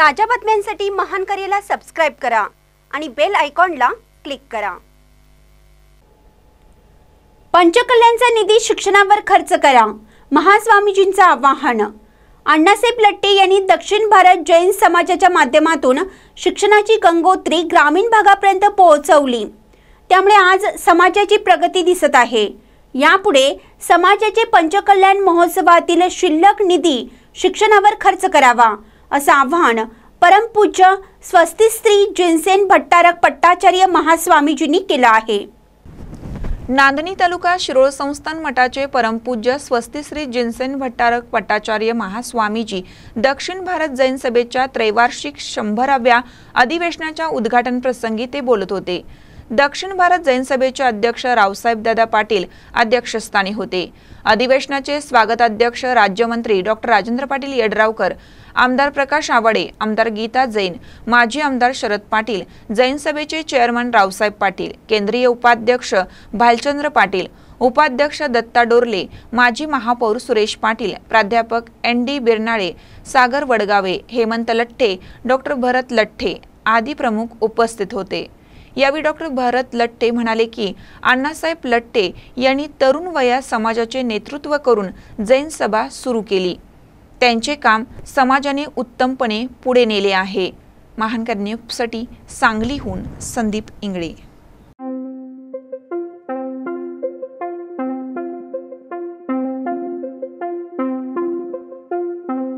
ताज्या बातम्यांसाठी महान करेला सबस्क्राईब करा आणि बेल आयकॉनला क्लिक करा पंचकल्याणचा निधी शिक्षणावर खर्च करा महास्वामीजींचं आवाहन अण्णासाहेब लट्टे यांनी दक्षिण भारत जैन समाजाच्या माध्यमातून शिक्षणाची गंगोत्री ग्रामीण भागापर्यंत पोहोचवली त्यामुळे आज समाजाची प्रगती दिसत आहे यापुढे समाजाचे पंचकल्याण महोत्सवातील शिल्लक निधी शिक्षणावर खर्च करावा असं आव्हान परमपूज्य स्वस्तिश्री जिनसेन भट्टारक पट्टाचार्य महास्वामीजींनी केलं आहे नांदणी तालुका शिरोळ संस्थान मठाचे परमपूज्य स्वस्तिश्री जिनसेन भट्टारक पट्टाचार्य महास्वामीजी दक्षिण भारत जैन सभेच्या त्रैवार्षिक शंभराव्या अधिवेशनाच्या उद्घाटन प्रसंगी ते बोलत होते दक्षिण भारत जैन सभेचे अध्यक्ष रावसाहेब दादा पाटील अध्यक्षस्थानी होते अधिवेशनाचे स्वागताध्यक्ष राज्यमंत्री डॉक्टर राजेंद्र पाटील येडरावकर आमदार प्रकाश आवडे आमदार गीता जैन माजी आमदार शरद पाटील जैन सभेचे चेअरमन रावसाहेब पाटील केंद्रीय उपाध्यक्ष भालचंद्र पाटील उपाध्यक्ष दत्ता डोरले माजी महापौर सुरेश पाटील प्राध्यापक N D Birnale Sagar Wadgave Hemant Latthe doctor Bharat Latthe आदी प्रमुख उपस्थित होते यावेळी डॉक्टर भरत लट्टे म्हणाले की अण्णासाहेब लट्टे यांनी तरुण वया समाजाचे नेतृत्व करून जैन सभा सुरू केली त्यांचे काम समाजाने उत्तमपणे पुढे नेले आहे महानकर न्यूजसाठी सांगलीहून संदीप इंगळे